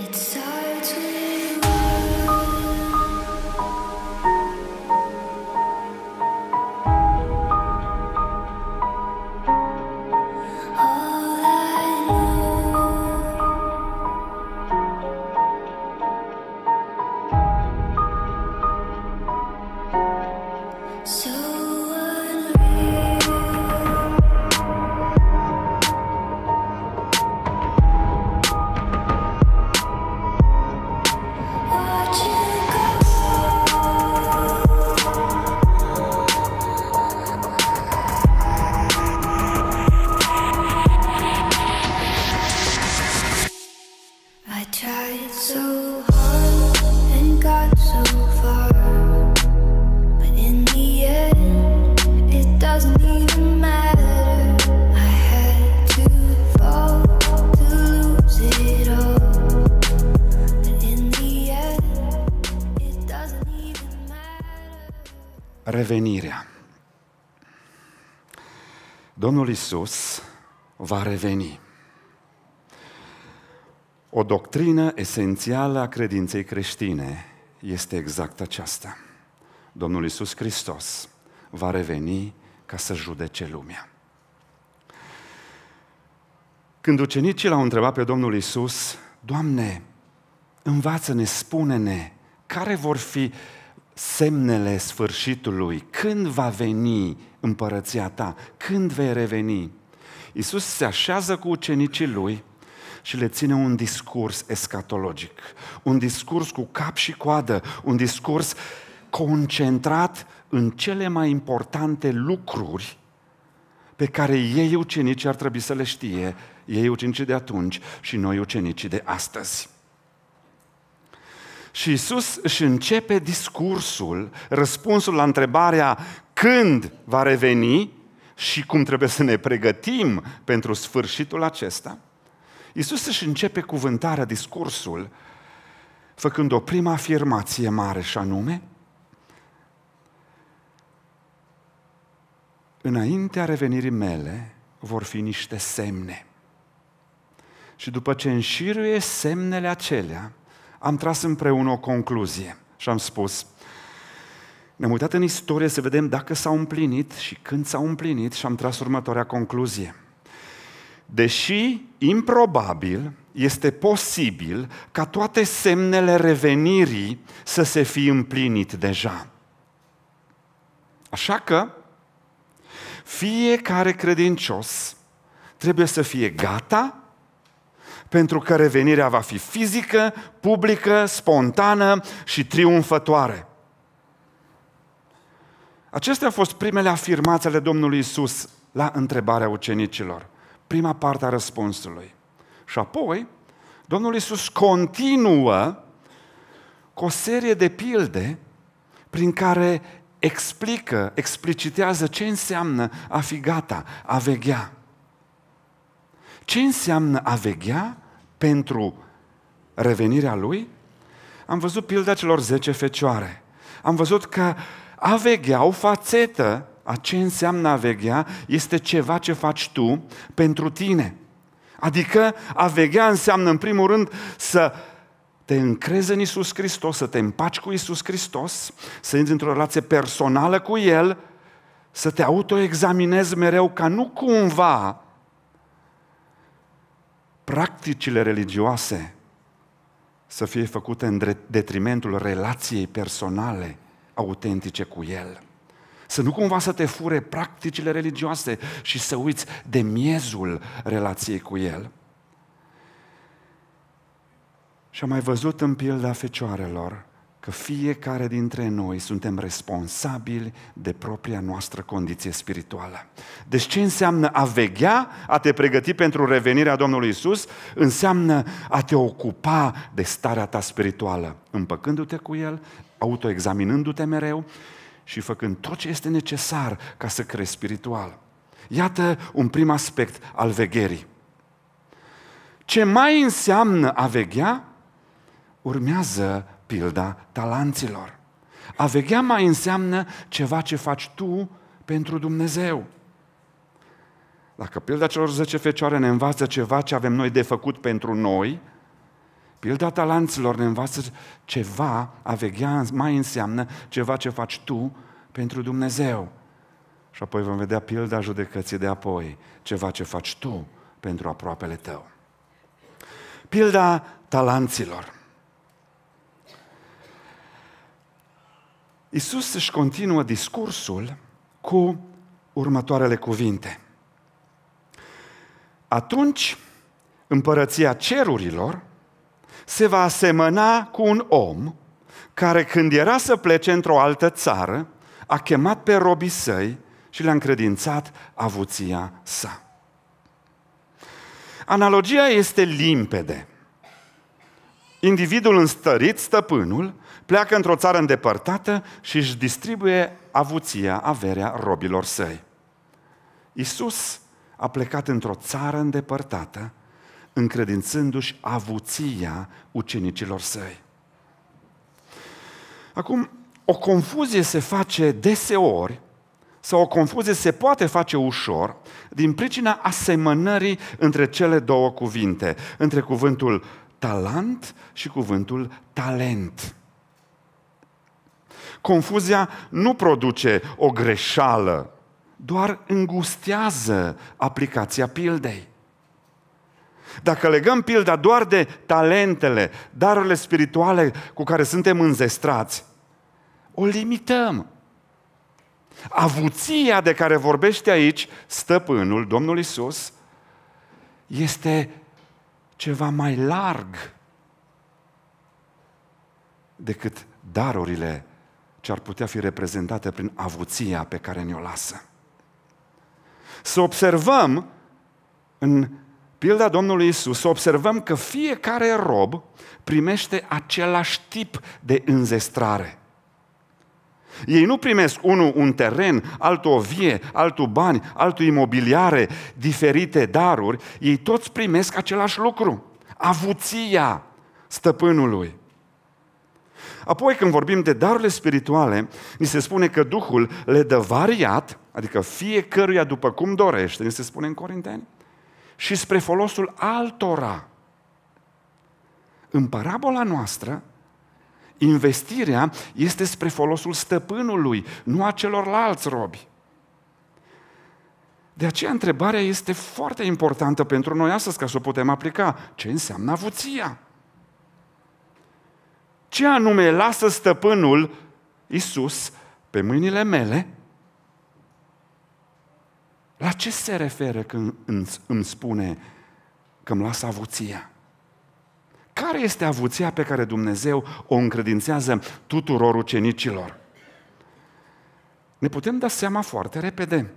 It's so Isus va reveni. O doctrină esențială a credinței creștine este exact aceasta. Domnul Isus Hristos va reveni ca să judece lumea. Când ucenicii l-au întrebat pe Domnul Isus, Doamne, învață-ne, spune-ne, care vor fi semnele sfârșitului, când va veni împărăția ta, când vei reveni. Iisus se așează cu ucenicii lui și le ține un discurs escatologic, un discurs cu cap și coadă, un discurs concentrat în cele mai importante lucruri pe care ei ucenicii ar trebui să le știe, ei ucenicii de atunci și noi ucenicii de astăzi. Și Isus își începe discursul, răspunsul la întrebarea când va reveni și cum trebuie să ne pregătim pentru sfârșitul acesta. Isus își începe cuvântarea, discursul, făcând o prima afirmație mare și anume, înaintea revenirii mele vor fi niște semne. Și după ce înșiruie semnele acelea, am tras împreună o concluzie și am spus, ne-am uitat în istorie să vedem dacă s-au împlinit și când s-au împlinit și am tras următoarea concluzie. Deși improbabil, este posibil ca toate semnele revenirii să se fi împlinit deja. Așa că fiecare credincios trebuie să fie gata pentru că revenirea va fi fizică, publică, spontană și triumfătoare. Acestea au fost primele afirmații ale Domnului Isus la întrebarea ucenicilor. Prima parte a răspunsului. Și apoi, Domnul Isus continuă cu o serie de pilde prin care explică, explicitează ce înseamnă a fi gata, a veghea. Ce înseamnă a veghea pentru revenirea lui? Am văzut pilda celor 10 fecioare. Am văzut că a veghea, o fațetă a ce înseamnă a veghea, este ceva ce faci tu pentru tine. Adică a veghea înseamnă în primul rând să te încrezi în Isus Hristos, să te împaci cu Isus Hristos, să intri într-o relație personală cu El, să te autoexaminezi mereu ca nu cumva practicile religioase să fie făcute în detrimentul relației personale autentice cu El. Să nu cumva să te fure practicile religioase și să uiți de miezul relației cu El. Și am mai văzut în pilda fecioarelor că fiecare dintre noi suntem responsabili de propria noastră condiție spirituală. Deci ce înseamnă a veghea, a te pregăti pentru revenirea Domnului Isus? Înseamnă a te ocupa de starea ta spirituală, împăcându-te cu El, autoexaminându-te mereu și făcând tot ce este necesar ca să crezi spiritual. Iată un prim aspect al vegherii. Ce mai înseamnă a veghea? Urmează pilda talanților. A vegea mai înseamnă ceva ce faci tu pentru Dumnezeu. Dacă pilda celor 10 fecioare ne învață ceva ce avem noi de făcut pentru noi, pilda talanților ne învață ceva, a veghea mai înseamnă ceva ce faci tu pentru Dumnezeu. Și apoi vom vedea pilda judecății de apoi, ceva ce faci tu pentru aproapele tău. Pilda talanților. Isus își continuă discursul cu următoarele cuvinte. Atunci, împărăția cerurilor se va asemăna cu un om care când era să plece într-o altă țară, a chemat pe robii săi și le-a încredințat avuția sa. Analogia este limpede. Individul înstărit, stăpânul, pleacă într-o țară îndepărtată și își distribuie avuția, averea robilor săi. Isus a plecat într-o țară îndepărtată, încredințându-și avuția ucenicilor săi. Acum, o confuzie se face deseori sau o confuzie se poate face ușor din pricina asemănării între cele două cuvinte, între cuvântul talent și cuvântul talent. Confuzia nu produce o greșeală, doar îngustează aplicația pildei. Dacă legăm pilda doar de talentele, darurile spirituale cu care suntem înzestrați, o limităm. Avuția de care vorbește aici stăpânul, Domnul Isus, este ceva mai larg decât darurile ce ar putea fi reprezentată prin avuția pe care ne-o lasă. Să observăm în pilda Domnului Isus, să observăm că fiecare rob primește același tip de înzestrare. Ei nu primesc unul un teren, altul o vie, altul bani, altul imobiliare, diferite daruri. Ei toți primesc același lucru. Avuția stăpânului. Apoi când vorbim de darurile spirituale, ni se spune că Duhul le dă variat, adică fiecăruia după cum dorește, ni se spune în Corinteni, și spre folosul altora. În parabola noastră, investirea este spre folosul stăpânului, nu a celorlalți robi. De aceea întrebarea este foarte importantă pentru noi astăzi ca să o putem aplica. Ce înseamnă avuția? Ce anume lasă stăpânul Isus pe mâinile mele? La ce se referă când îmi spune că îmi lasă avuția? Care este avuția pe care Dumnezeu o încredințează tuturor ucenicilor? Ne putem da seama foarte repede.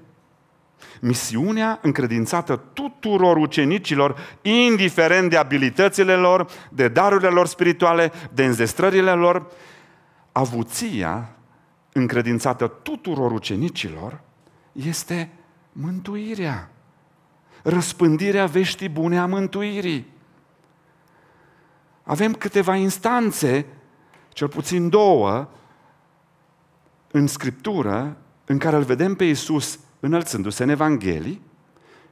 Misiunea încredințată tuturor ucenicilor, indiferent de abilitățile lor, de darurile lor spirituale, de înzestrările lor, avuția încredințată tuturor ucenicilor este mântuirea, răspândirea veștii bune a mântuirii. Avem câteva instanțe, cel puțin două, în Scriptură, în care îl vedem pe Iisus înălțându-se în Evanghelii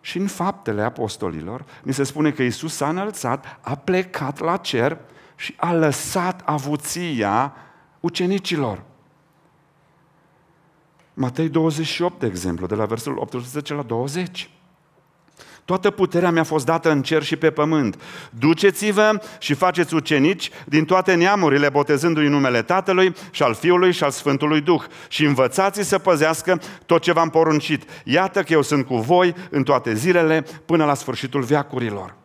și în faptele apostolilor, ni se spune că Isus s-a înălțat, a plecat la cer și a lăsat avuția ucenicilor. Matei 28, de exemplu, de la versul 18 la 20. Toată puterea mi-a fost dată în cer și pe pământ. Duceți-vă și faceți ucenici din toate neamurile, botezându-i numele Tatălui și al Fiului și al Sfântului Duh și învățați să păzească tot ce v-am poruncit. Iată că eu sunt cu voi în toate zilele până la sfârșitul veacurilor.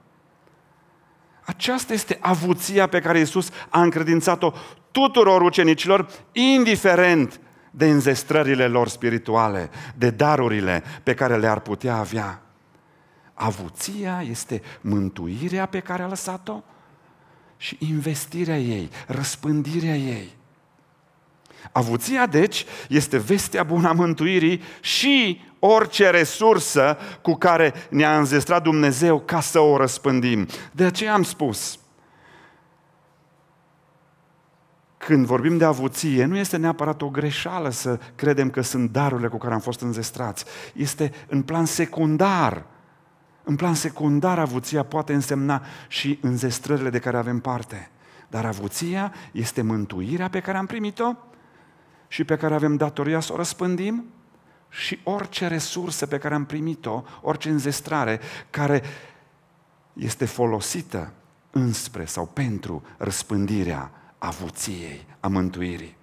Aceasta este avuția pe care Iisus a încredințat-o tuturor ucenicilor, indiferent de înzestrările lor spirituale, de darurile pe care le-ar putea avea avuția, este mântuirea pe care a lăsat-o și investirea ei, răspândirea ei. Avuția, deci, este vestea bună a mântuirii și orice resursă cu care ne-a înzestrat Dumnezeu ca să o răspândim. De aceea am spus, când vorbim de avuție, nu este neapărat o greșeală să credem că sunt darurile cu care am fost înzestrați. Este în plan secundar în plan secundar, avuția poate însemna și înzestrările de care avem parte. Dar avuția este mântuirea pe care am primit-o și pe care avem datoria să o răspândim și orice resursă pe care am primit-o, orice înzestrare care este folosită înspre sau pentru răspândirea avuției, a mântuirii.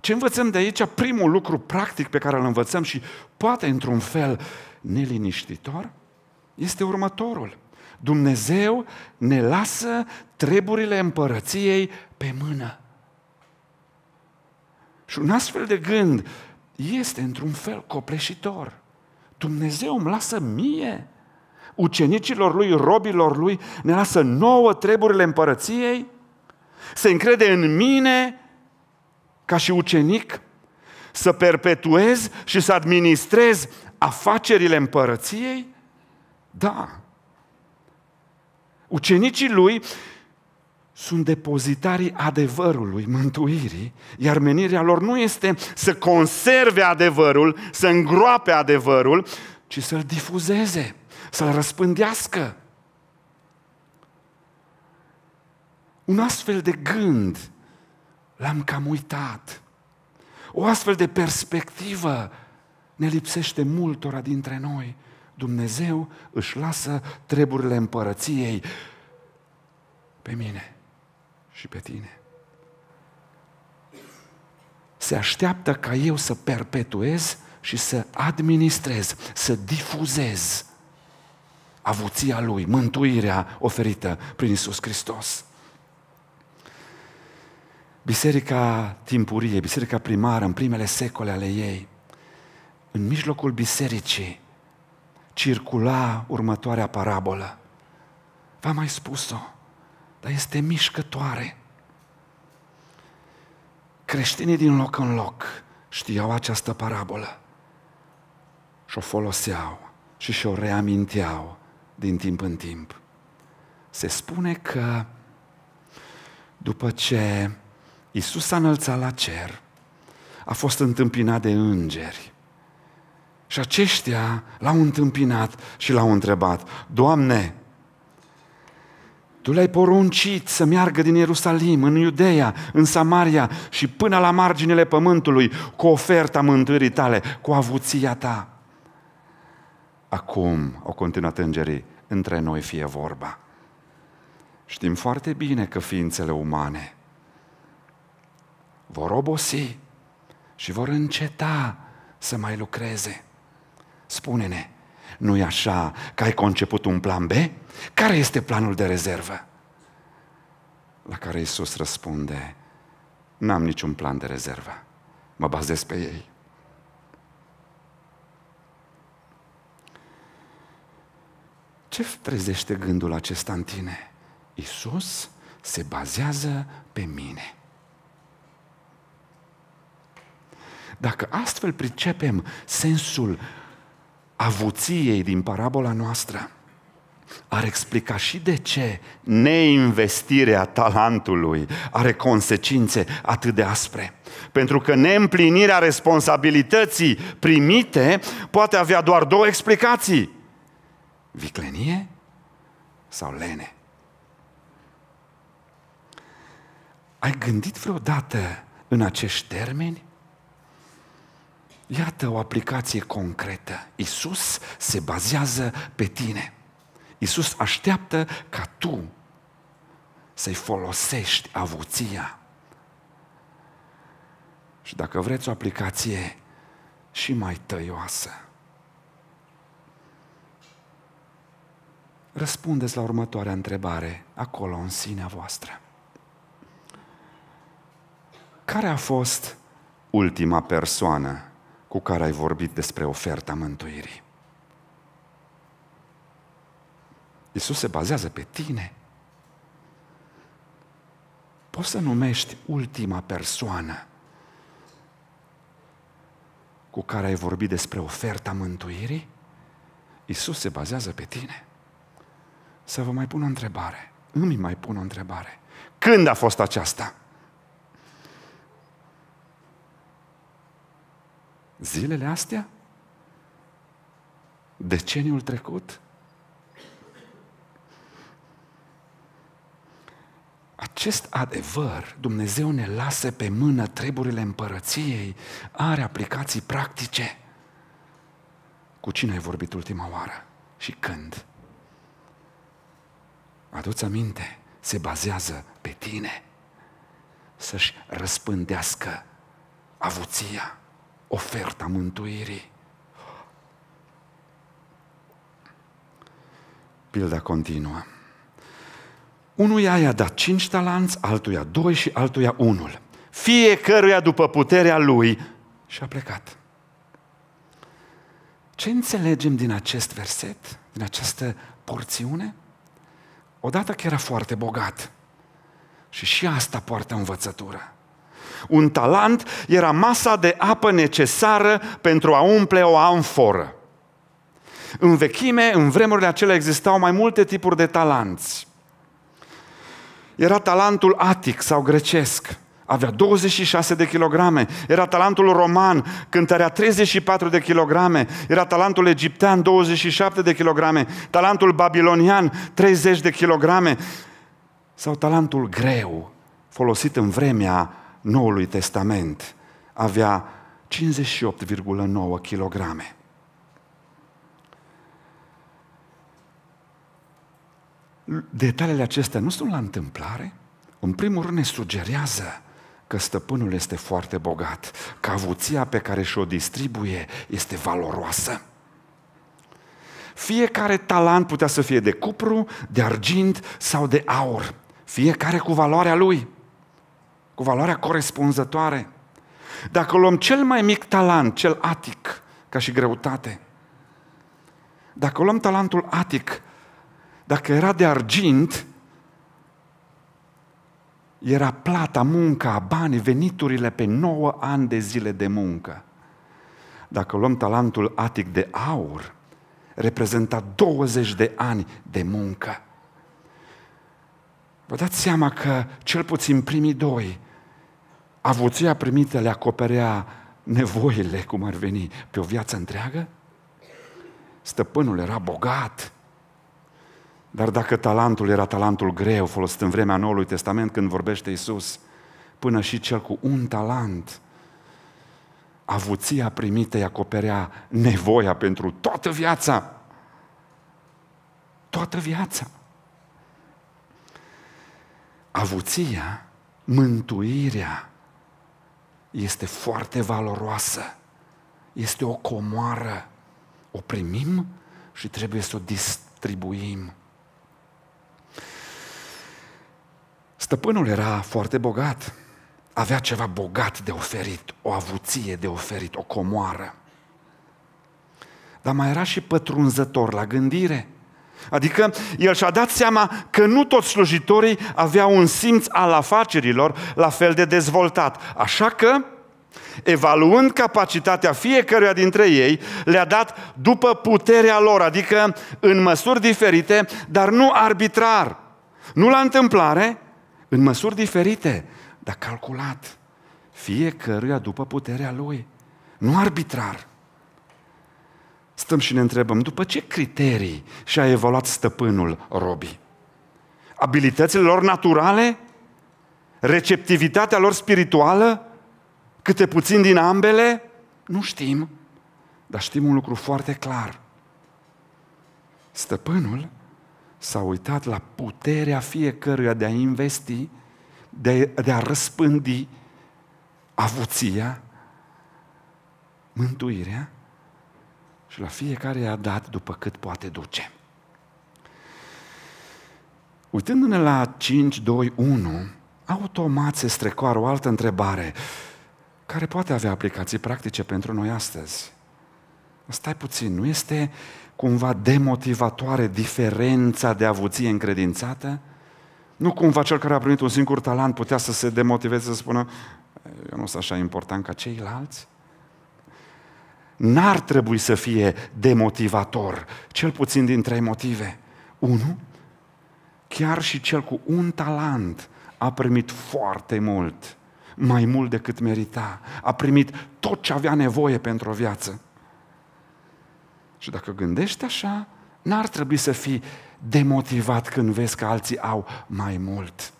Ce învățăm de aici? Primul lucru practic pe care îl învățăm și poate într-un fel neliniștitor – este următorul. Dumnezeu ne lasă treburile împărăției pe mână. Și un astfel de gând este într-un fel copleșitor. Dumnezeu îmi lasă mie, ucenicilor lui, robilor lui, ne lasă nouă treburile împărăției, se încrede în mine ca și ucenic, să perpetuez și să administrez afacerile împărăției? Da. Ucenicii lui sunt depozitarii adevărului, mântuirii, iar menirea lor nu este să conserve adevărul, să îngroape adevărul, ci să-l difuzeze, să-l răspândească. Un astfel de gând l-am cam uitat. O astfel de perspectivă ne lipsește multora dintre noi. Dumnezeu își lasă treburile împărăției pe mine și pe tine. Se așteaptă ca eu să perpetuez și să administrez, să difuzez avuția Lui, mântuirea oferită prin Isus Hristos. Biserica timpurie, biserica primară, în primele secole ale ei, în mijlocul bisericii, circula următoarea parabolă. V-am mai spus-o, dar este mișcătoare. Creștinii din loc în loc știau această parabolă și o foloseau și și-o reaminteau din timp în timp. Se spune că după ce Isus s-a înălțat la cer, a fost întâmpinat de îngeri și aceștia l-au întâmpinat și l-au întrebat, Doamne, Tu le-ai poruncit să meargă din Ierusalim, în Iudeea, în Samaria și până la marginile pământului cu oferta mântuirii tale, cu avuția ta. Acum, au continuat îngerii, între noi fie vorba. Știm foarte bine că ființele umane vor obosi și vor înceta să mai lucreze. Spune-ne, nu-i așa că ai conceput un plan B? Care este planul de rezervă? La care Isus răspunde, n-am niciun plan de rezervă, mă bazez pe ei. Ce trezește gândul acesta în tine? Isus se bazează pe mine. Dacă astfel pricepem sensul avuției din parabola noastră ar explica și de ce neinvestirea talentului are consecințe atât de aspre. Pentru că neîmplinirea responsabilității primite poate avea doar două explicații. Viclenie sau lene. Ai gândit vreodată în acești termeni? Iată o aplicație concretă. Isus se bazează pe tine. Isus așteaptă ca tu să-i folosești avuția. Și dacă vreți o aplicație și mai tăioasă, răspundeți la următoarea întrebare, acolo în sinea voastră. Care a fost ultima persoană cu care ai vorbit despre oferta mântuirii. Isus se bazează pe tine. Poți să numești ultima persoană cu care ai vorbit despre oferta mântuirii? Isus se bazează pe tine. Să vă mai pun o întrebare. Îmi mai pun o întrebare. Când a fost aceasta? zilele astea? Deceniul trecut? Acest adevăr, Dumnezeu ne lasă pe mână treburile împărăției, are aplicații practice. Cu cine ai vorbit ultima oară și când? Aduți aminte, se bazează pe tine să-și răspândească avuția oferta mântuirii. Pilda continuă. Unuia i-a dat cinci talanți, altuia doi și altuia unul. Fiecăruia după puterea lui și a plecat. Ce înțelegem din acest verset, din această porțiune? Odată că era foarte bogat și și asta poartă învățătură. Un talent era masa de apă necesară pentru a umple o amforă. În vechime, în vremurile acelea, existau mai multe tipuri de talanți. Era talentul atic sau grecesc, avea 26 de kilograme, era talentul roman, cântărea 34 de kilograme, era talentul egiptean 27 de kilograme, talentul babilonian 30 de kilograme sau talentul greu folosit în vremea Noului Testament avea 58,9 kg. Detaliile acestea nu sunt la întâmplare. În primul rând ne sugerează că stăpânul este foarte bogat, că avuția pe care și-o distribuie este valoroasă. Fiecare talent putea să fie de cupru, de argint sau de aur, fiecare cu valoarea lui cu valoarea corespunzătoare. Dacă luăm cel mai mic talent, cel atic, ca și greutate, dacă luăm talentul atic, dacă era de argint, era plata, munca, banii, veniturile pe 9 ani de zile de muncă. Dacă luăm talentul atic de aur, reprezenta 20 de ani de muncă. Vă dați seama că cel puțin primii doi, avuția primită le acoperea nevoile, cum ar veni, pe o viață întreagă? Stăpânul era bogat, dar dacă talentul era talentul greu, folosit în vremea Noului Testament, când vorbește Isus, până și cel cu un talent, avuția primită îi acoperea nevoia pentru toată viața. Toată viața avuția, mântuirea, este foarte valoroasă. Este o comoară. O primim și trebuie să o distribuim. Stăpânul era foarte bogat. Avea ceva bogat de oferit, o avuție de oferit, o comoară. Dar mai era și pătrunzător la gândire. Adică el și-a dat seama că nu toți slujitorii aveau un simț al afacerilor la fel de dezvoltat. Așa că, evaluând capacitatea fiecăruia dintre ei, le-a dat după puterea lor, adică în măsuri diferite, dar nu arbitrar. Nu la întâmplare, în măsuri diferite, dar calculat. Fiecăruia după puterea lui. Nu arbitrar stăm și ne întrebăm, după ce criterii și-a evaluat stăpânul robii? Abilitățile lor naturale? Receptivitatea lor spirituală? Câte puțin din ambele? Nu știm, dar știm un lucru foarte clar. Stăpânul s-a uitat la puterea fiecăruia de a investi, de, de a răspândi avuția, mântuirea și la fiecare i-a dat după cât poate duce. Uitându-ne la 5, 2, 1, automat se strecoară o altă întrebare care poate avea aplicații practice pentru noi astăzi. Stai puțin, nu este cumva demotivatoare diferența de avuție încredințată? Nu cumva cel care a primit un singur talent putea să se demotiveze, să spună eu nu sunt așa important ca ceilalți? n-ar trebui să fie demotivator, cel puțin din trei motive. Unu, chiar și cel cu un talent a primit foarte mult, mai mult decât merita, a primit tot ce avea nevoie pentru o viață. Și dacă gândești așa, n-ar trebui să fii demotivat când vezi că alții au mai mult.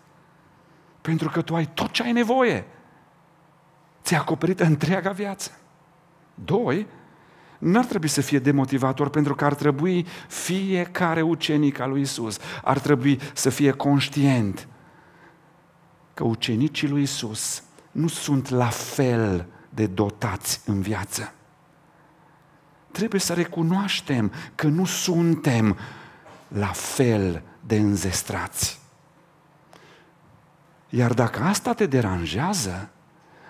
Pentru că tu ai tot ce ai nevoie. Ți-a acoperit întreaga viață. Doi, n-ar trebui să fie demotivator pentru că ar trebui fiecare ucenic al lui Isus, ar trebui să fie conștient că ucenicii lui Isus nu sunt la fel de dotați în viață. Trebuie să recunoaștem că nu suntem la fel de înzestrați. Iar dacă asta te deranjează,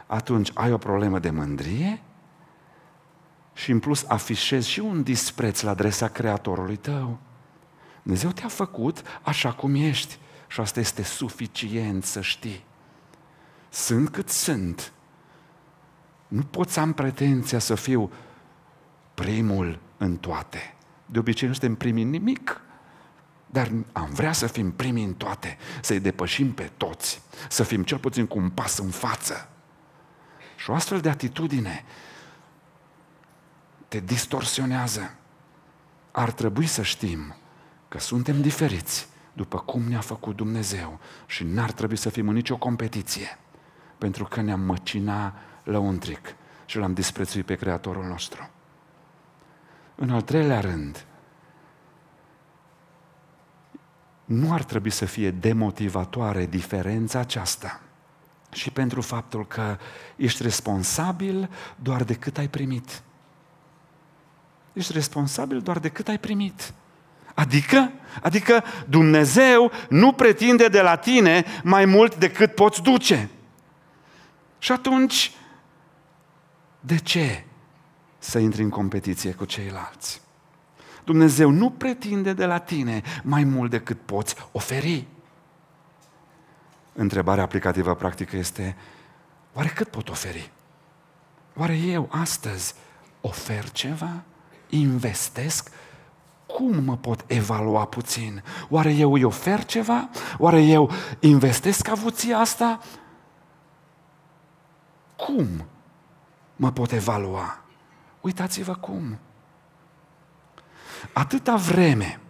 atunci ai o problemă de mândrie și în plus afișezi și un dispreț la adresa Creatorului tău. Dumnezeu te-a făcut așa cum ești și asta este suficient să știi. Sunt cât sunt. Nu pot să am pretenția să fiu primul în toate. De obicei nu suntem primi în nimic, dar am vrea să fim primi în toate, să-i depășim pe toți, să fim cel puțin cu un pas în față. Și o astfel de atitudine te distorsionează. Ar trebui să știm că suntem diferiți după cum ne-a făcut Dumnezeu și n-ar trebui să fim în nicio competiție, pentru că ne-am măcina lăuntric și l-am disprețuit pe Creatorul nostru. În al treilea rând, nu ar trebui să fie demotivatoare diferența aceasta și pentru faptul că ești responsabil doar de cât ai primit ești responsabil doar de cât ai primit. Adică? Adică Dumnezeu nu pretinde de la tine mai mult decât poți duce. Și atunci, de ce să intri în competiție cu ceilalți? Dumnezeu nu pretinde de la tine mai mult decât poți oferi. Întrebarea aplicativă practică este, oare cât pot oferi? Oare eu astăzi ofer ceva? investesc, cum mă pot evalua puțin? Oare eu îi ofer ceva? Oare eu investesc avuția asta? Cum mă pot evalua? Uitați-vă cum. Atâta vreme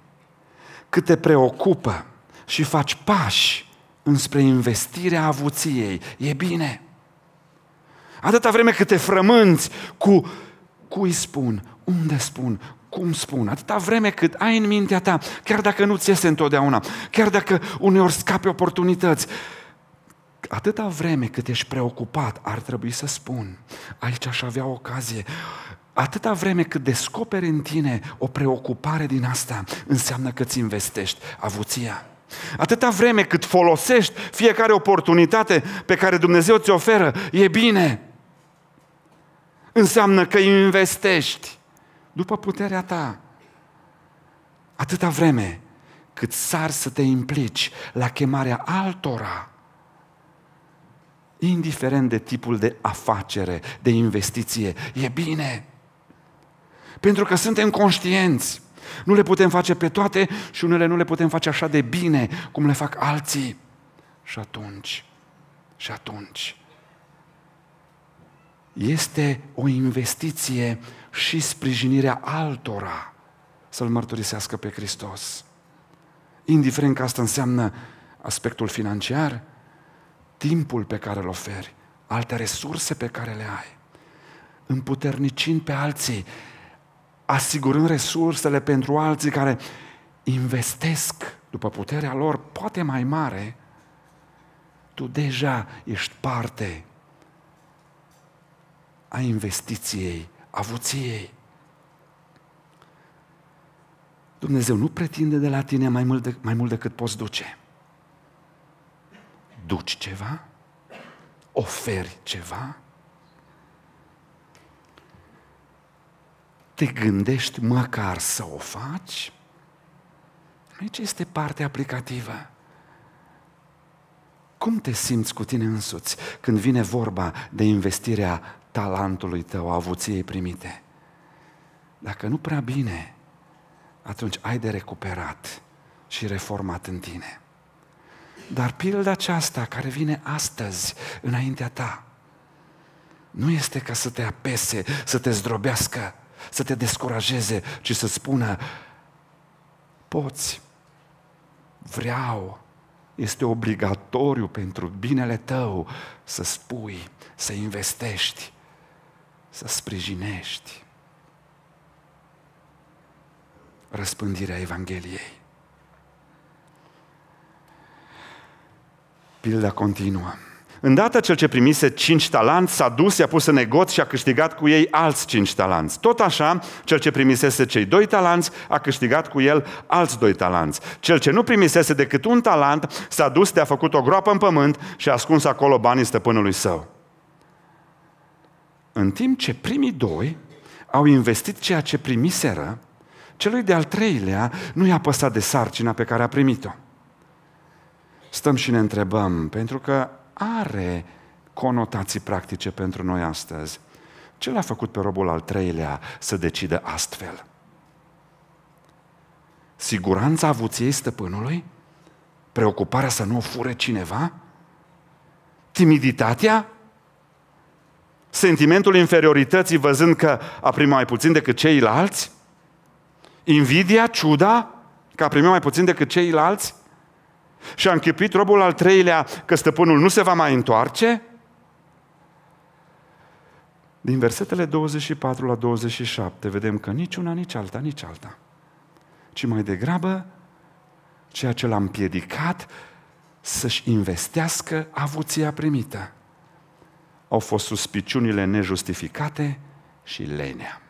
cât te preocupă și faci pași înspre investirea avuției, e bine. Atâta vreme cât te frămânți cu, cui spun, unde spun, cum spun, atâta vreme cât ai în mintea ta, chiar dacă nu ți iese întotdeauna, chiar dacă uneori scape oportunități, atâta vreme cât ești preocupat, ar trebui să spun, aici aș avea ocazie, atâta vreme cât descoperi în tine o preocupare din asta, înseamnă că ți investești avuția. Atâta vreme cât folosești fiecare oportunitate pe care Dumnezeu ți oferă, e bine. Înseamnă că investești după puterea ta. Atâta vreme cât sar să te implici la chemarea altora, indiferent de tipul de afacere, de investiție, e bine. Pentru că suntem conștienți. Nu le putem face pe toate și unele nu le putem face așa de bine cum le fac alții. Și atunci, și atunci, este o investiție și sprijinirea altora să-L mărturisească pe Hristos. Indiferent că asta înseamnă aspectul financiar, timpul pe care îl oferi, alte resurse pe care le ai, împuternicind pe alții, asigurând resursele pentru alții care investesc după puterea lor, poate mai mare, tu deja ești parte a investiției avuției. Dumnezeu nu pretinde de la tine mai mult, de, mai mult decât poți duce. Duci ceva, oferi ceva, te gândești măcar să o faci. Aici este partea aplicativă. Cum te simți cu tine însuți când vine vorba de investirea talentului tău, a avuției primite. Dacă nu prea bine, atunci ai de recuperat și reformat în tine. Dar pilda aceasta care vine astăzi înaintea ta, nu este ca să te apese, să te zdrobească, să te descurajeze, ci să spună, poți, vreau, este obligatoriu pentru binele tău să spui, să investești, să sprijinești răspândirea Evangheliei. Pilda continuă. Îndată cel ce primise cinci talanți s-a dus, i-a pus în negoț și a câștigat cu ei alți cinci talanți. Tot așa, cel ce primisese cei doi talanți a câștigat cu el alți doi talanți. Cel ce nu primisese decât un talant s-a dus, de a făcut o groapă în pământ și a ascuns acolo banii stăpânului său. În timp ce primii doi au investit ceea ce primiseră, celui de-al treilea nu i-a păsat de sarcina pe care a primit-o. Stăm și ne întrebăm, pentru că are conotații practice pentru noi astăzi. Ce l-a făcut pe robul al treilea să decidă astfel? Siguranța avuției stăpânului? Preocuparea să nu o fure cineva? Timiditatea? Sentimentul inferiorității văzând că a primit mai puțin decât ceilalți? Invidia, ciuda, că a primit mai puțin decât ceilalți? Și a închipit robul al treilea că stăpânul nu se va mai întoarce? Din versetele 24 la 27 vedem că nici una, nici alta, nici alta. Ci mai degrabă ceea ce l-a împiedicat să-și investească avuția primită au fost suspiciunile nejustificate și lenea.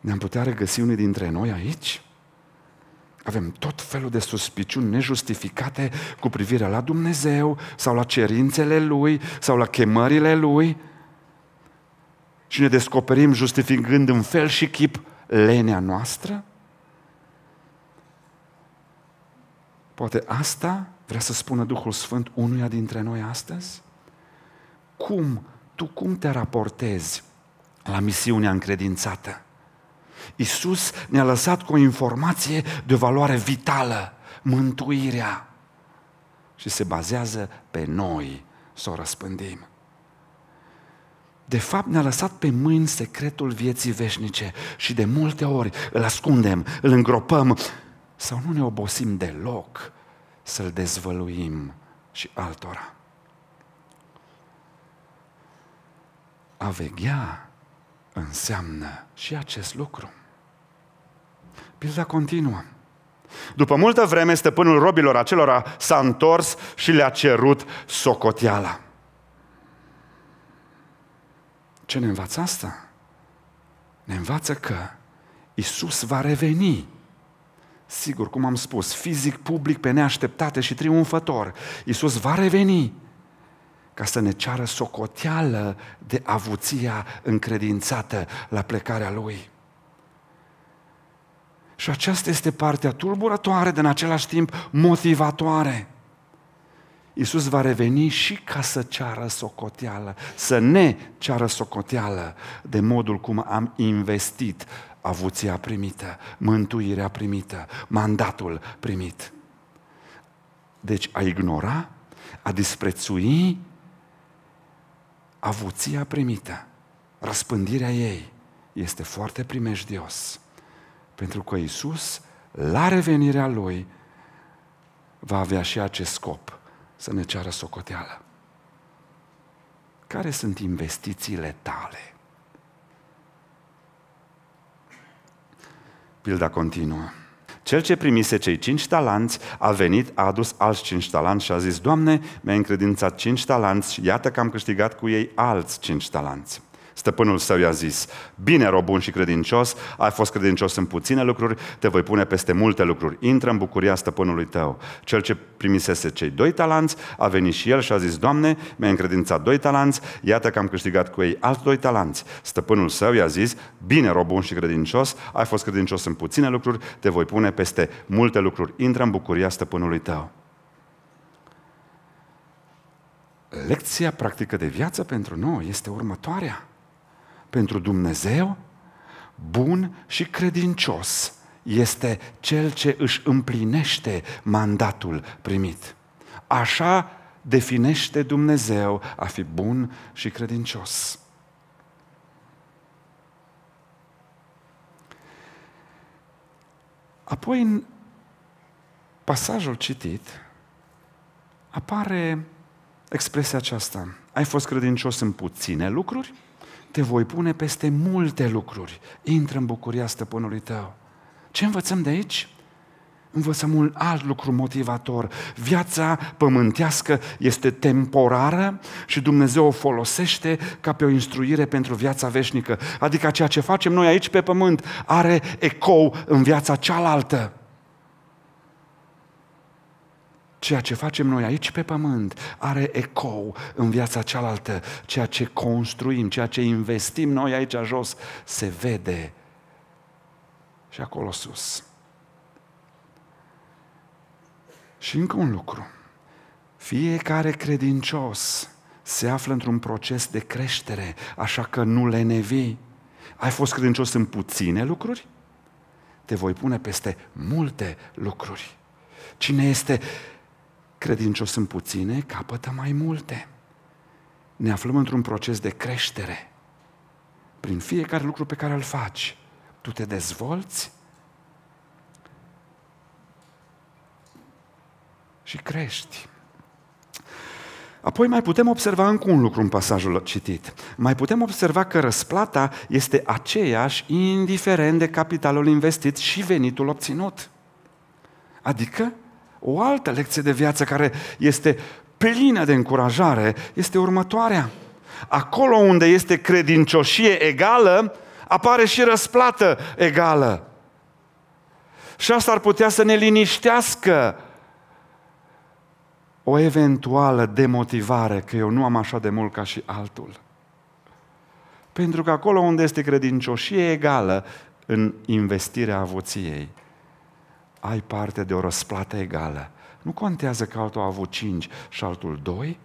Ne-am putea regăsi unii dintre noi aici? Avem tot felul de suspiciuni nejustificate cu privire la Dumnezeu sau la cerințele Lui sau la chemările Lui și ne descoperim justificând în fel și chip lenea noastră? Poate asta Vrea să spună Duhul Sfânt unuia dintre noi astăzi? Cum, tu cum te raportezi la misiunea încredințată? Iisus ne-a lăsat cu o informație de valoare vitală, mântuirea. Și se bazează pe noi să o răspândim. De fapt, ne-a lăsat pe mâini secretul vieții veșnice și de multe ori îl ascundem, îl îngropăm sau nu ne obosim deloc să-L dezvăluim și altora. A veghea înseamnă și acest lucru. Pilda continuă. După multă vreme, stăpânul robilor acelora s-a întors și le-a cerut socoteala. Ce ne învață asta? Ne învață că Isus va reveni Sigur, cum am spus, fizic, public, pe neașteptate și triumfător, Iisus va reveni ca să ne ceară socoteală de avuția încredințată la plecarea Lui. Și aceasta este partea tulburătoare, de în același timp motivatoare. Iisus va reveni și ca să ceară socoteală, să ne ceară socoteală de modul cum am investit avuția primită, mântuirea primită, mandatul primit. Deci a ignora, a disprețui avuția primită, răspândirea ei, este foarte primejdios. Pentru că Isus, la revenirea Lui, va avea și acest scop, să ne ceară socoteală. Care sunt investițiile tale? Pilda continuă. Cel ce primise cei cinci talanți a venit, a adus alți cinci talanți și a zis, Doamne, mi-ai încredințat cinci talanți și iată că am câștigat cu ei alți cinci talanți. Stăpânul său i-a zis, bine, rob bun și credincios, ai fost credincios în puține lucruri, te voi pune peste multe lucruri. Intră în bucuria stăpânului tău. Cel ce primisese cei doi talanți a venit și el și a zis, Doamne, mi-ai încredințat doi talanți, iată că am câștigat cu ei alți doi talanți. Stăpânul său i-a zis, bine, rob bun și credincios, ai fost credincios în puține lucruri, te voi pune peste multe lucruri. Intră în bucuria stăpânului tău. Lecția practică de viață pentru noi este următoarea pentru Dumnezeu, bun și credincios este cel ce își împlinește mandatul primit. Așa definește Dumnezeu a fi bun și credincios. Apoi, în pasajul citit, apare expresia aceasta. Ai fost credincios în puține lucruri, te voi pune peste multe lucruri. Intră în bucuria stăpânului tău. Ce învățăm de aici? Învățăm un alt lucru motivator. Viața pământească este temporară și Dumnezeu o folosește ca pe o instruire pentru viața veșnică. Adică ceea ce facem noi aici pe pământ are ecou în viața cealaltă. Ceea ce facem noi aici pe pământ are ecou în viața cealaltă. Ceea ce construim, ceea ce investim noi aici jos se vede și acolo sus. Și încă un lucru. Fiecare credincios se află într-un proces de creștere, așa că nu le nevi. Ai fost credincios în puține lucruri? Te voi pune peste multe lucruri. Cine este credincios sunt puține, capătă mai multe. Ne aflăm într-un proces de creștere. Prin fiecare lucru pe care îl faci, tu te dezvolți și crești. Apoi mai putem observa încă un lucru în pasajul citit. Mai putem observa că răsplata este aceeași indiferent de capitalul investit și venitul obținut. Adică o altă lecție de viață care este plină de încurajare este următoarea. Acolo unde este credincioșie egală, apare și răsplată egală. Și asta ar putea să ne liniștească o eventuală demotivare că eu nu am așa de mult ca și altul. Pentru că acolo unde este credincioșie egală în investirea avuției, ai parte de o răsplată egală. Nu contează că altul a avut cinci și altul doi,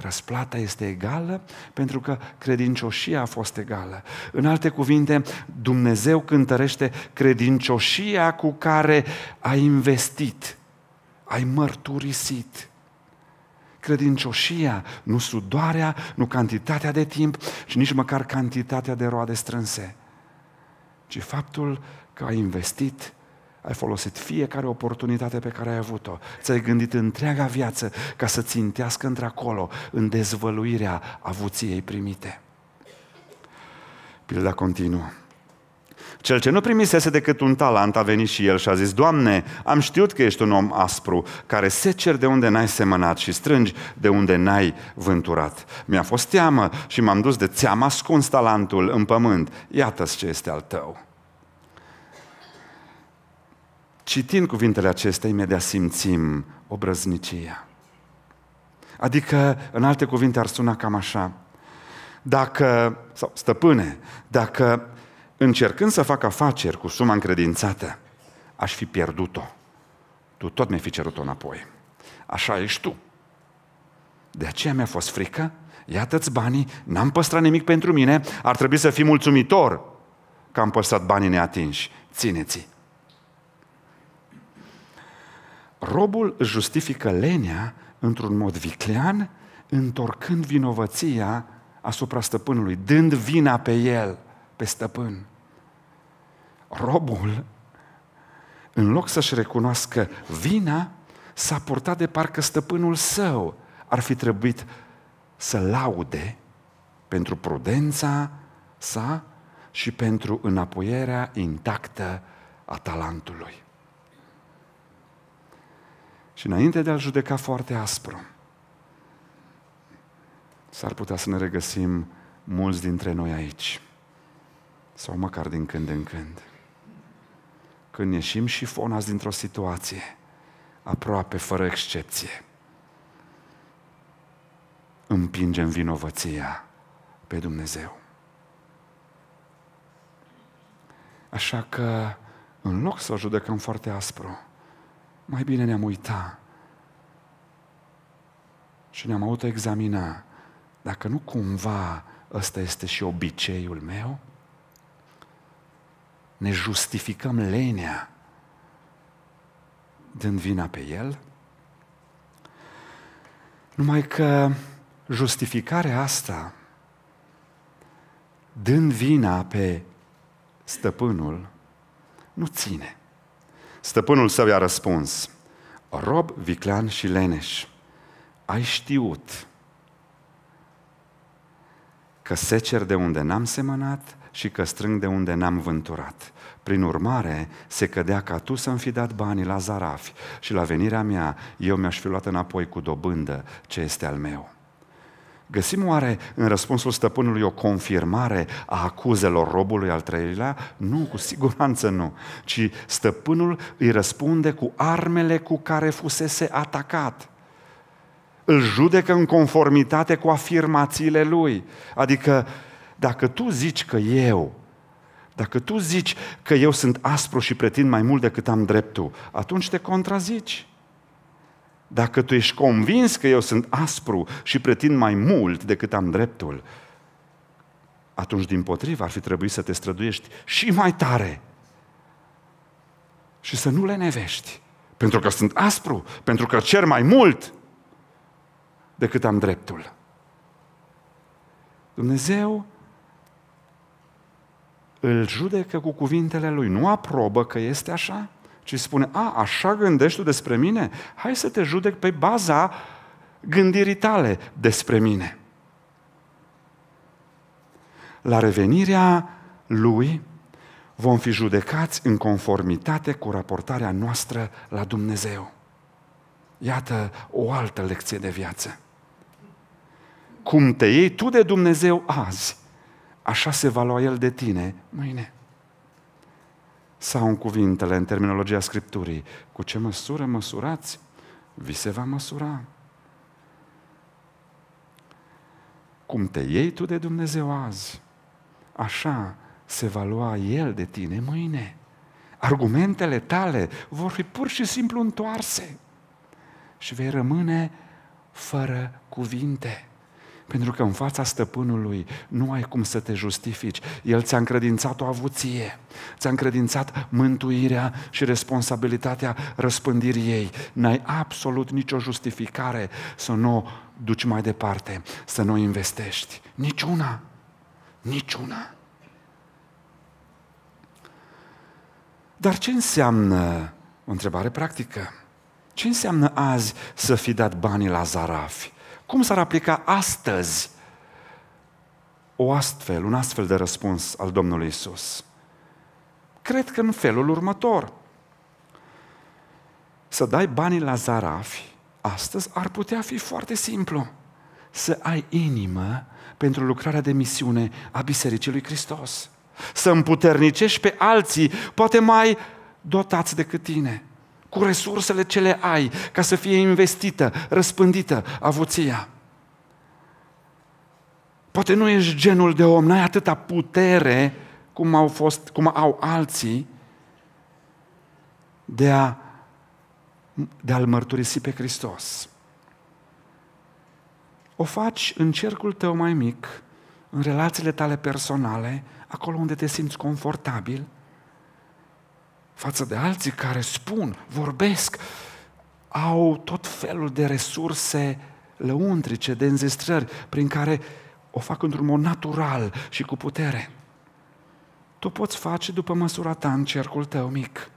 Răsplata este egală pentru că credincioșia a fost egală. În alte cuvinte, Dumnezeu cântărește credincioșia cu care ai investit, ai mărturisit. Credincioșia, nu sudoarea, nu cantitatea de timp și nici măcar cantitatea de roade strânse, ci faptul că ai investit ai folosit fiecare oportunitate pe care ai avut-o. Ți-ai gândit întreaga viață ca să țintească într-acolo, în dezvăluirea avuției primite. Pilda continuă. Cel ce nu primisese decât un talent a venit și el și a zis, Doamne, am știut că ești un om aspru, care se cer de unde n-ai semănat și strângi de unde n-ai vânturat. Mi-a fost teamă și m-am dus de ți-am ascuns talentul în pământ. iată ce este al tău. Citind cuvintele acestea, imediat simțim obrăznicia. Adică, în alte cuvinte, ar suna cam așa. Dacă, sau stăpâne, dacă încercând să fac afaceri cu suma încredințată, aș fi pierdut-o. Tu tot mi-ai fi cerut-o înapoi. Așa ești tu. De aceea mi-a fost frică, iată-ți banii, n-am păstrat nimic pentru mine, ar trebui să fii mulțumitor că am păstrat banii neatinși. Ține-ți Robul își justifică lenea într-un mod viclean, întorcând vinovăția asupra stăpânului, dând vina pe el, pe stăpân. Robul, în loc să-și recunoască vina, s-a purtat de parcă stăpânul său ar fi trebuit să laude pentru prudența sa și pentru înapoierea intactă a talentului. Și înainte de a-l judeca foarte aspru, s-ar putea să ne regăsim mulți dintre noi aici. Sau măcar din când în când. Când ieșim și fonați dintr-o situație, aproape fără excepție, împingem vinovăția pe Dumnezeu. Așa că, în loc să o judecăm foarte aspru, mai bine ne-am uita și ne-am autoexamina dacă nu cumva ăsta este și obiceiul meu, ne justificăm lenea dând vina pe el, numai că justificarea asta, dând vina pe stăpânul, nu ține. Stăpânul său i-a răspuns, rob, viclean și leneș, ai știut că secer de unde n-am semănat și că strâng de unde n-am vânturat. Prin urmare, se cădea ca tu să-mi fi dat banii la zarafi și la venirea mea eu mi-aș fi luat înapoi cu dobândă ce este al meu. Găsim oare în răspunsul stăpânului o confirmare a acuzelor robului al treilea? Nu, cu siguranță nu. Ci stăpânul îi răspunde cu armele cu care fusese atacat. Îl judecă în conformitate cu afirmațiile lui. Adică, dacă tu zici că eu, dacă tu zici că eu sunt aspru și pretind mai mult decât am dreptul, atunci te contrazici. Dacă tu ești convins că eu sunt aspru și pretind mai mult decât am dreptul, atunci din potrivă ar fi trebuit să te străduiești și mai tare și să nu le nevești. Pentru că sunt aspru, pentru că cer mai mult decât am dreptul. Dumnezeu îl judecă cu cuvintele lui, nu aprobă că este așa, ci spune, a, așa gândești tu despre mine? Hai să te judec pe baza gândirii tale despre mine. La revenirea lui vom fi judecați în conformitate cu raportarea noastră la Dumnezeu. Iată o altă lecție de viață. Cum te iei tu de Dumnezeu azi, așa se va lua El de tine mâine. Sau în cuvintele, în terminologia Scripturii, cu ce măsură măsurați, vi se va măsura. Cum te iei tu de Dumnezeu azi, așa se va lua El de tine mâine. Argumentele tale vor fi pur și simplu întoarse și vei rămâne fără cuvinte. Pentru că în fața stăpânului nu ai cum să te justifici. El ți-a încredințat o avuție, ți-a încredințat mântuirea și responsabilitatea răspândirii ei. N-ai absolut nicio justificare să nu o duci mai departe, să nu o investești. Niciuna. Niciuna. Dar ce înseamnă, o întrebare practică, ce înseamnă azi să fi dat banii la zarafi? Cum s-ar aplica astăzi o astfel, un astfel de răspuns al Domnului Isus? Cred că în felul următor. Să dai banii la zarafi astăzi ar putea fi foarte simplu. Să ai inimă pentru lucrarea de misiune a Bisericii lui Hristos. Să împuternicești pe alții, poate mai dotați decât tine cu resursele ce le ai, ca să fie investită, răspândită avuția. Poate nu ești genul de om, n-ai atâta putere cum au, fost, cum au alții de, a, de a-L mărturisi pe Hristos. O faci în cercul tău mai mic, în relațiile tale personale, acolo unde te simți confortabil – față de alții care spun, vorbesc, au tot felul de resurse lăuntrice, de înzestrări, prin care o fac într-un mod natural și cu putere. Tu poți face după măsura ta în cercul tău mic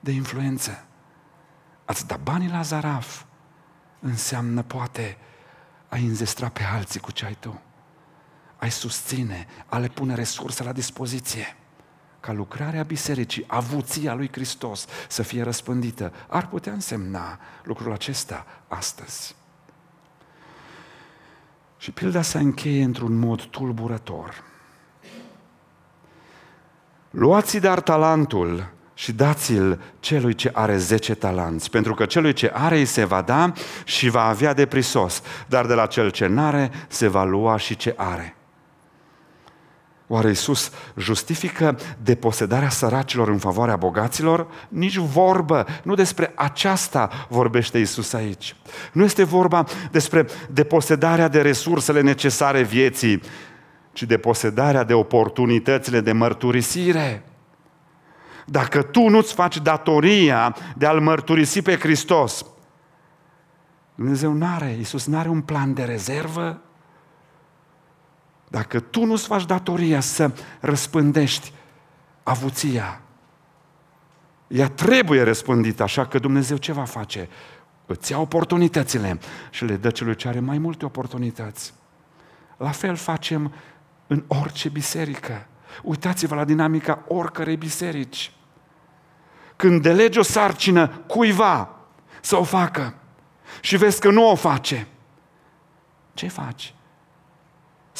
de influență. Ați da banii la zaraf înseamnă poate a înzestra pe alții cu ce ai tu. Ai susține, a le pune resurse la dispoziție ca lucrarea bisericii, avuția lui Hristos să fie răspândită, ar putea însemna lucrul acesta astăzi. Și pilda se încheie într-un mod tulburător. Luați dar talentul și dați-l celui ce are zece talanți, pentru că celui ce are îi se va da și va avea de prisos, dar de la cel ce n-are se va lua și ce are. Oare Iisus justifică deposedarea săracilor în favoarea bogaților? Nici vorbă, nu despre aceasta vorbește Iisus aici. Nu este vorba despre deposedarea de resursele necesare vieții, ci deposedarea de oportunitățile de mărturisire. Dacă tu nu-ți faci datoria de a-L mărturisi pe Hristos, Dumnezeu nu are, Iisus nu are un plan de rezervă, dacă tu nu-ți faci datoria să răspândești avuția, ea trebuie răspândită, așa că Dumnezeu ce va face? Îți ia oportunitățile și le dă celui ce are mai multe oportunități. La fel facem în orice biserică. Uitați-vă la dinamica oricărei biserici. Când delegi o sarcină cuiva să o facă și vezi că nu o face, ce faci?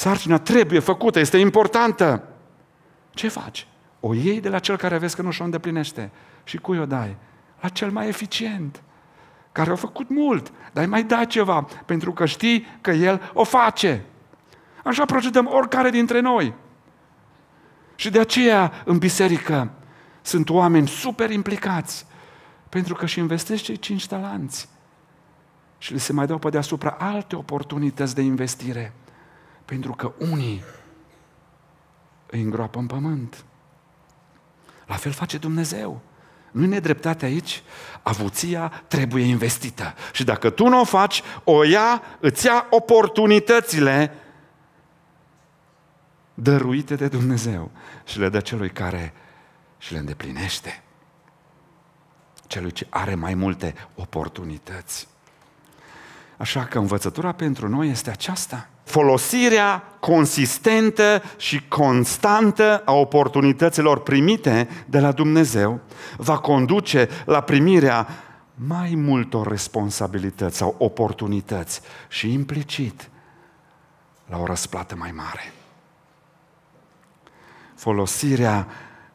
Sarcina trebuie făcută, este importantă. Ce faci? O iei de la cel care vezi că nu și-o îndeplinește. Și cui o dai? La cel mai eficient, care a făcut mult, dar mai dai ceva, pentru că știi că el o face. Așa procedăm oricare dintre noi. Și de aceea, în biserică, sunt oameni super implicați, pentru că și investesc cei cinci talanți și le se mai dau pe deasupra alte oportunități de investire. Pentru că unii îi îngroapă în pământ. La fel face Dumnezeu. Nu-i nedreptate aici? Avuția trebuie investită. Și dacă tu nu o faci, o ia, îți ia oportunitățile dăruite de Dumnezeu și le dă celui care și le îndeplinește. Celui ce are mai multe oportunități. Așa că învățătura pentru noi este aceasta folosirea consistentă și constantă a oportunităților primite de la Dumnezeu va conduce la primirea mai multor responsabilități sau oportunități și implicit la o răsplată mai mare. Folosirea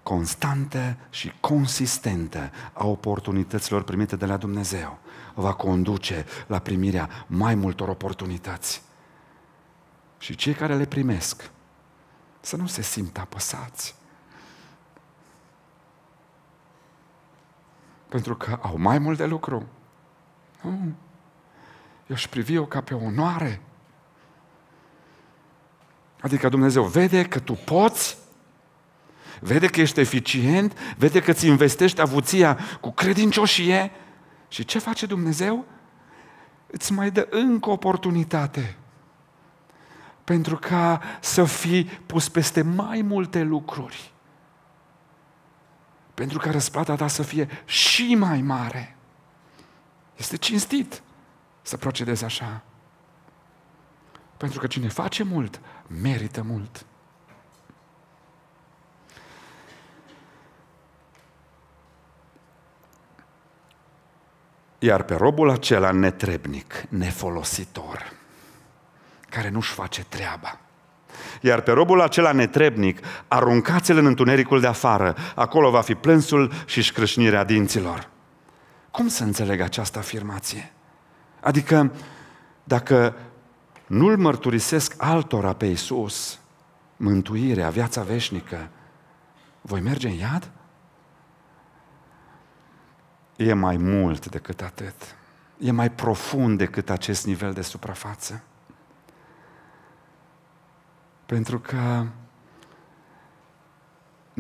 constantă și consistentă a oportunităților primite de la Dumnezeu va conduce la primirea mai multor oportunități și cei care le primesc să nu se simtă apăsați. Pentru că au mai mult de lucru. Nu. Eu își privi-o ca pe onoare. Adică Dumnezeu vede că tu poți, vede că ești eficient, vede că îți investești avuția cu credincioșie și ce face Dumnezeu? Îți mai dă încă oportunitate pentru ca să fii pus peste mai multe lucruri, pentru ca răsplata ta să fie și mai mare. Este cinstit să procedezi așa. Pentru că cine face mult, merită mult. Iar pe robul acela netrebnic, nefolositor, care nu-și face treaba. Iar pe robul acela netrebnic, aruncați-l în întunericul de afară, acolo va fi plânsul și șcrâșnirea dinților. Cum să înțeleg această afirmație? Adică, dacă nu-l mărturisesc altora pe Isus, mântuirea, viața veșnică, voi merge în iad? E mai mult decât atât. E mai profund decât acest nivel de suprafață. Pentru că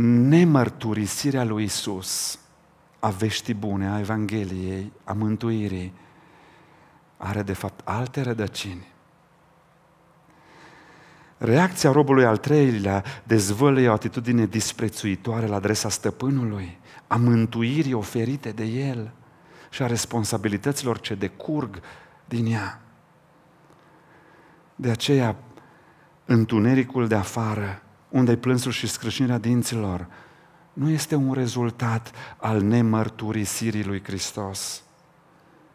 nemărturisirea lui Isus a veștii bune, a Evangheliei, a mântuirii, are de fapt alte rădăcini. Reacția robului al treilea dezvăluie o atitudine disprețuitoare la adresa stăpânului, a mântuirii oferite de el și a responsabilităților ce decurg din ea. De aceea, Întunericul de afară, unde plânsul și scrâșnirea dinților, nu este un rezultat al nemărturisirii lui Hristos,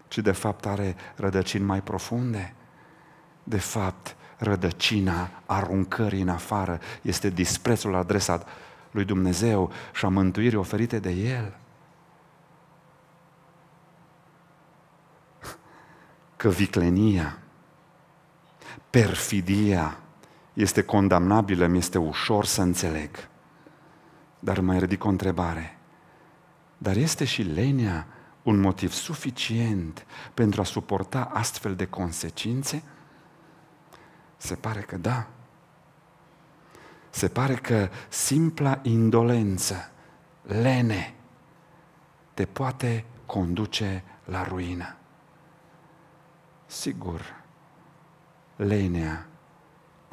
ci de fapt are rădăcini mai profunde. De fapt, rădăcina aruncării în afară este disprețul adresat lui Dumnezeu și a mântuirii oferite de El. Că viclenia, perfidia, este condamnabilă, mi este ușor să înțeleg. Dar mai ridic o întrebare. Dar este și lenea un motiv suficient pentru a suporta astfel de consecințe? Se pare că da. Se pare că simpla indolență, lene, te poate conduce la ruină. Sigur, lenea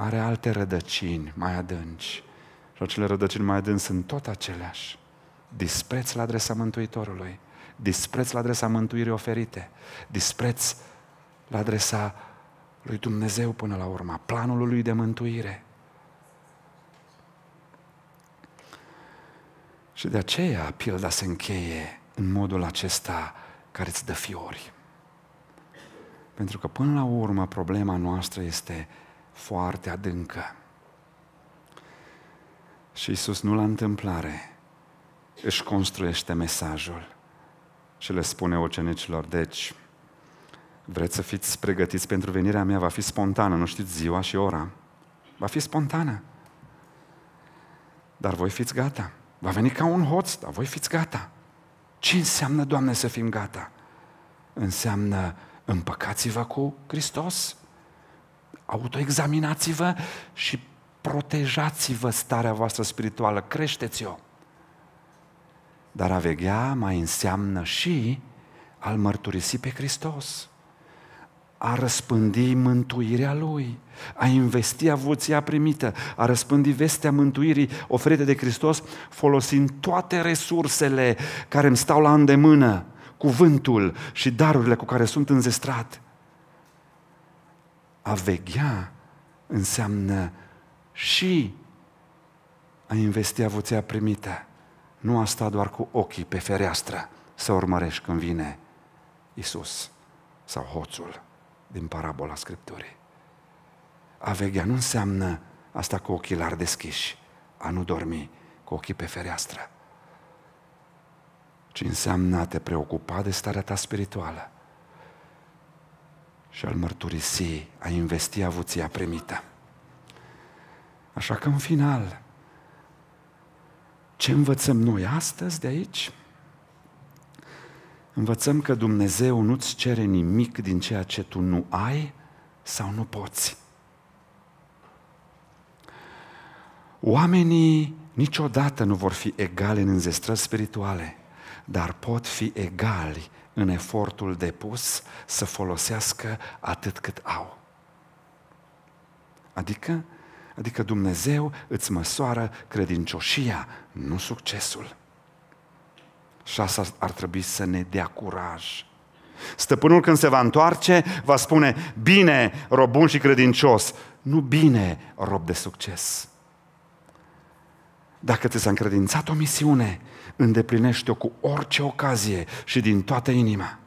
are alte rădăcini mai adânci. Și acele rădăcini mai adânci sunt tot aceleași. Dispreț la adresa Mântuitorului, dispreț la adresa mântuirii oferite, dispreț la adresa lui Dumnezeu până la urmă, planul lui de mântuire. Și de aceea pilda se încheie în modul acesta care îți dă fiori. Pentru că până la urmă problema noastră este foarte adâncă. Și Isus nu la întâmplare își construiește mesajul și le spune ucenicilor, deci, vreți să fiți pregătiți pentru venirea mea, va fi spontană, nu știți ziua și ora, va fi spontană. Dar voi fiți gata. Va veni ca un hoț, dar voi fiți gata. Ce înseamnă, Doamne, să fim gata? Înseamnă împăcați-vă cu Hristos, autoexaminați-vă și protejați-vă starea voastră spirituală, creșteți-o. Dar a veghea mai înseamnă și al mărturisi pe Hristos, a răspândi mântuirea Lui, a investi avuția primită, a răspândi vestea mântuirii oferite de Hristos folosind toate resursele care îmi stau la îndemână, cuvântul și darurile cu care sunt înzestrat. A veghea înseamnă și a investi avuția primită. Nu a sta doar cu ochii pe fereastră să urmărești când vine Isus sau hoțul din parabola Scripturii. A veghea nu înseamnă asta cu larg deschiși, a nu dormi cu ochii pe fereastră, ci înseamnă a te preocupa de starea ta spirituală, și al mărturisi, a investi avuția primită. Așa că, în final, ce învățăm noi astăzi de aici? Învățăm că Dumnezeu nu-ți cere nimic din ceea ce tu nu ai sau nu poți. Oamenii niciodată nu vor fi egali în înzestrări spirituale, dar pot fi egali în efortul depus să folosească atât cât au. Adică, adică Dumnezeu îți măsoară credincioșia, nu succesul. Și asta ar trebui să ne dea curaj. Stăpânul când se va întoarce, va spune, bine, rob bun și credincios, nu bine, rob de succes. Dacă ți s-a încredințat o misiune, îndeplinește-o cu orice ocazie și din toată inima.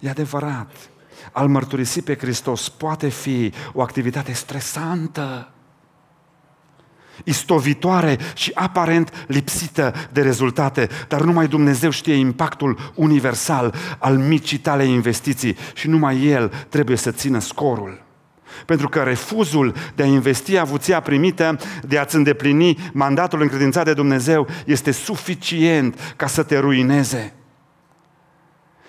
E adevărat, al mărturisi pe Hristos poate fi o activitate stresantă, istovitoare și aparent lipsită de rezultate, dar numai Dumnezeu știe impactul universal al micii tale investiții și numai El trebuie să țină scorul pentru că refuzul de a investi avuția primită, de a-ți îndeplini mandatul încredințat de Dumnezeu, este suficient ca să te ruineze.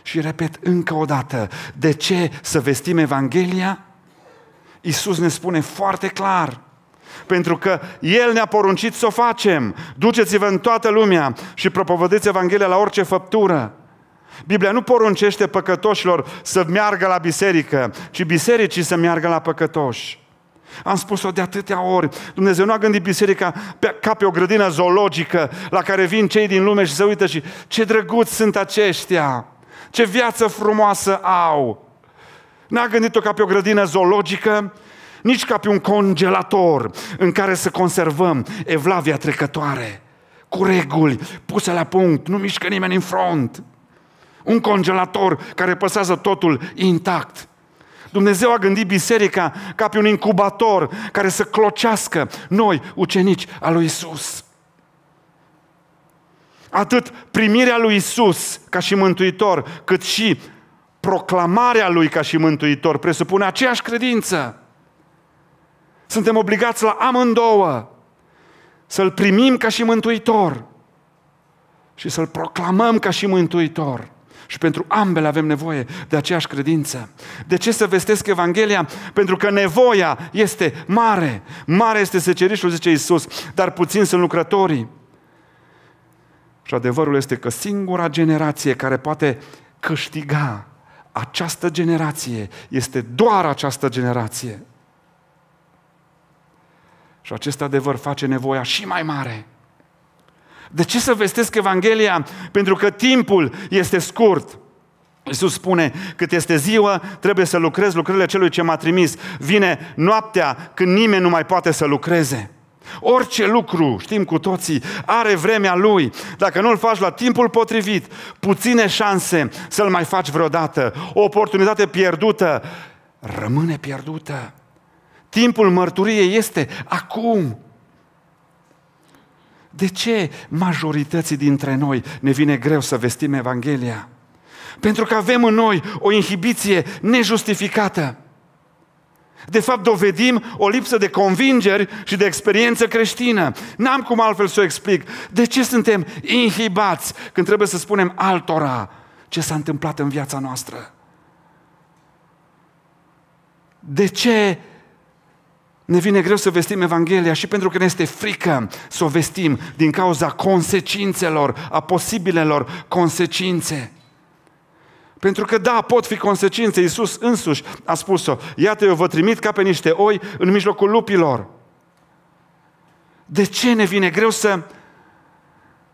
Și repet încă o dată, de ce să vestim Evanghelia? Iisus ne spune foarte clar, pentru că El ne-a poruncit să o facem. Duceți-vă în toată lumea și propovădiți Evanghelia la orice făptură. Biblia nu poruncește păcătoșilor să meargă la biserică, ci bisericii să meargă la păcătoși. Am spus-o de atâtea ori. Dumnezeu nu a gândit biserica ca pe o grădină zoologică la care vin cei din lume și se uită și ce drăguți sunt aceștia, ce viață frumoasă au. N-a gândit-o ca pe o grădină zoologică, nici ca pe un congelator în care să conservăm evlavia trecătoare, cu reguli puse la punct, nu mișcă nimeni în front un congelator care păsează totul intact. Dumnezeu a gândit biserica ca pe un incubator care să clocească noi, ucenici al lui Isus. Atât primirea lui Isus ca și mântuitor, cât și proclamarea lui ca și mântuitor presupune aceeași credință. Suntem obligați la amândouă să-L primim ca și mântuitor și să-L proclamăm ca și mântuitor. Și pentru ambele avem nevoie de aceeași credință. De ce să vestesc Evanghelia? Pentru că nevoia este mare. Mare este secerișul, zice Isus, dar puțin sunt lucrătorii. Și adevărul este că singura generație care poate câștiga această generație este doar această generație. Și acest adevăr face nevoia și mai mare de ce să vestesc Evanghelia? Pentru că timpul este scurt. Iisus spune, cât este ziua, trebuie să lucrezi lucrările celui ce m-a trimis. Vine noaptea când nimeni nu mai poate să lucreze. Orice lucru, știm cu toții, are vremea lui. Dacă nu-l faci la timpul potrivit, puține șanse să-l mai faci vreodată. O oportunitate pierdută rămâne pierdută. Timpul mărturiei este acum. De ce majorității dintre noi ne vine greu să vestim Evanghelia? Pentru că avem în noi o inhibiție nejustificată. De fapt, dovedim o lipsă de convingeri și de experiență creștină. N-am cum altfel să o explic. De ce suntem inhibați când trebuie să spunem altora ce s-a întâmplat în viața noastră? De ce ne vine greu să vestim Evanghelia și pentru că ne este frică să o vestim din cauza consecințelor, a posibilelor consecințe. Pentru că da, pot fi consecințe. Iisus însuși a spus-o. Iată, eu vă trimit ca pe niște oi în mijlocul lupilor. De ce ne vine greu să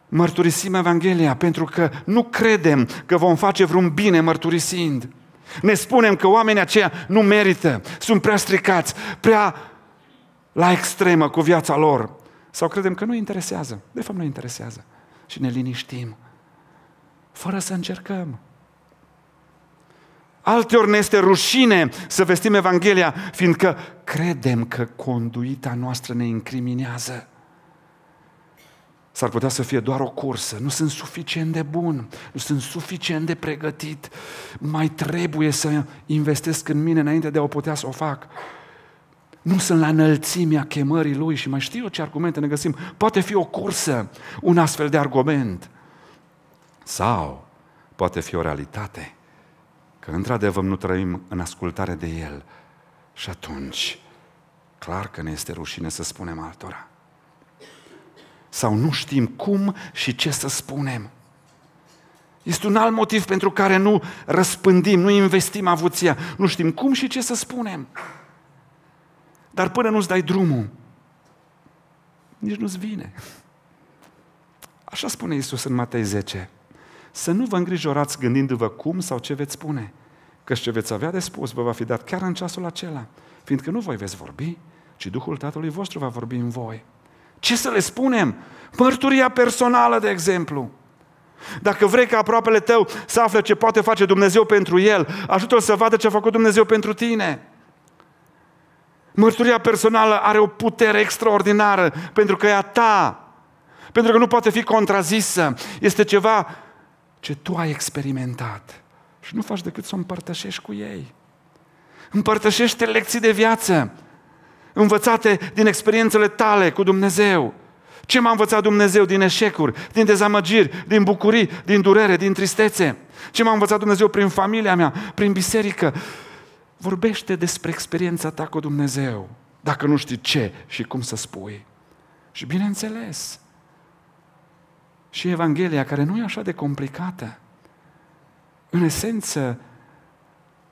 mărturisim Evanghelia? Pentru că nu credem că vom face vreun bine mărturisind. Ne spunem că oamenii aceia nu merită, sunt prea stricați, prea la extremă cu viața lor. Sau credem că nu interesează. De fapt, nu interesează. Și ne liniștim. Fără să încercăm. Alteori ne este rușine să vestim Evanghelia, fiindcă credem că conduita noastră ne incriminează. S-ar putea să fie doar o cursă. Nu sunt suficient de bun, nu sunt suficient de pregătit. Mai trebuie să investesc în mine înainte de a o putea să o fac nu sunt la înălțimea chemării lui și mai știu ce argumente ne găsim. Poate fi o cursă, un astfel de argument. Sau poate fi o realitate, că într-adevăr nu trăim în ascultare de el. Și atunci, clar că ne este rușine să spunem altora. Sau nu știm cum și ce să spunem. Este un alt motiv pentru care nu răspândim, nu investim avuția. Nu știm cum și ce să spunem. Dar până nu-ți dai drumul, nici nu-ți vine. Așa spune Isus în Matei 10. Să nu vă îngrijorați gândindu-vă cum sau ce veți spune, căci ce veți avea de spus vă va fi dat chiar în ceasul acela, fiindcă nu voi veți vorbi, ci Duhul Tatălui vostru va vorbi în voi. Ce să le spunem? Mărturia personală, de exemplu. Dacă vrei ca aproapele tău să afle ce poate face Dumnezeu pentru el, ajută-l să vadă ce a făcut Dumnezeu pentru tine. Mărturia personală are o putere extraordinară pentru că e a ta, pentru că nu poate fi contrazisă. Este ceva ce tu ai experimentat și nu faci decât să o împărtășești cu ei. Împărtășește lecții de viață învățate din experiențele tale cu Dumnezeu. Ce m-a învățat Dumnezeu din eșecuri, din dezamăgiri, din bucurii, din durere, din tristețe? Ce m-a învățat Dumnezeu prin familia mea, prin biserică? Vorbește despre experiența ta cu Dumnezeu, dacă nu știi ce și cum să spui. Și bineînțeles, și Evanghelia, care nu e așa de complicată, în esență,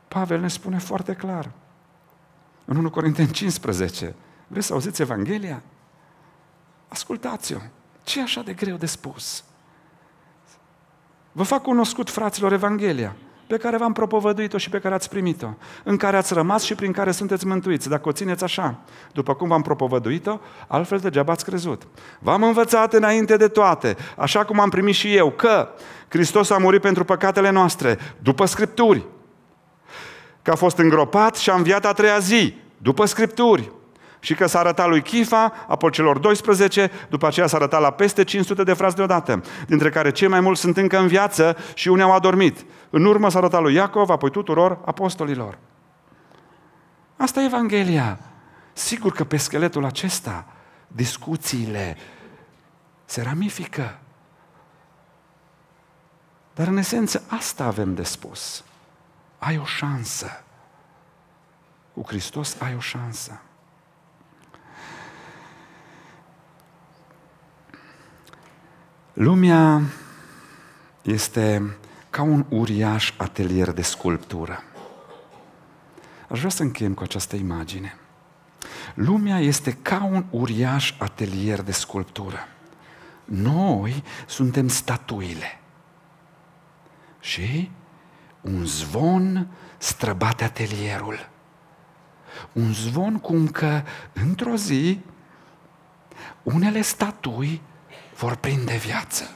Pavel ne spune foarte clar, în 1 Corinteni 15, vreți să auziți Evanghelia? Ascultați-o! ce e așa de greu de spus? Vă fac cunoscut, fraților, Evanghelia, pe care v-am propovăduit-o și pe care ați primit-o, în care ați rămas și prin care sunteți mântuiți, dacă o țineți așa, după cum v-am propovăduit-o, altfel degeaba ați crezut. V-am învățat înainte de toate, așa cum am primit și eu, că Hristos a murit pentru păcatele noastre, după Scripturi, că a fost îngropat și a înviat a treia zi, după Scripturi, și că s-a arătat lui Chifa, apoi celor 12, după aceea s-a arătat la peste 500 de frați deodată, dintre care cei mai mulți sunt încă în viață și unii au adormit. În urmă s-a arătat lui Iacov, apoi tuturor apostolilor. Asta e Evanghelia. Sigur că pe scheletul acesta discuțiile se ramifică. Dar în esență asta avem de spus. Ai o șansă. Cu Hristos ai o șansă. Lumea este ca un uriaș atelier de sculptură. Aș vrea să încheiem cu această imagine. Lumea este ca un uriaș atelier de sculptură. Noi suntem statuile. Și un zvon străbate atelierul. Un zvon cum că, într-o zi, unele statui vor prinde viață.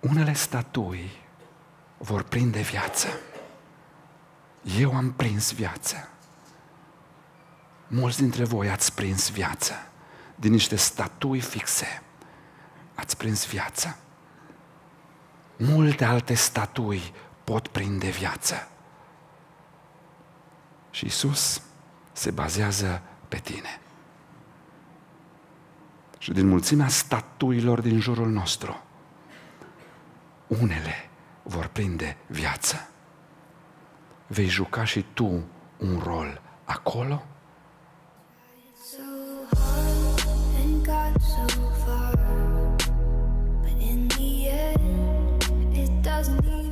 Unele statui vor prinde viață. Eu am prins viață. Mulți dintre voi ați prins viață din niște statui fixe. Ați prins viață. Multe alte statui pot prinde viață. Și Isus se bazează pe tine. Și din mulțimea statuilor din jurul nostru, unele vor prinde viață. Vei juca și tu un rol acolo? doesn't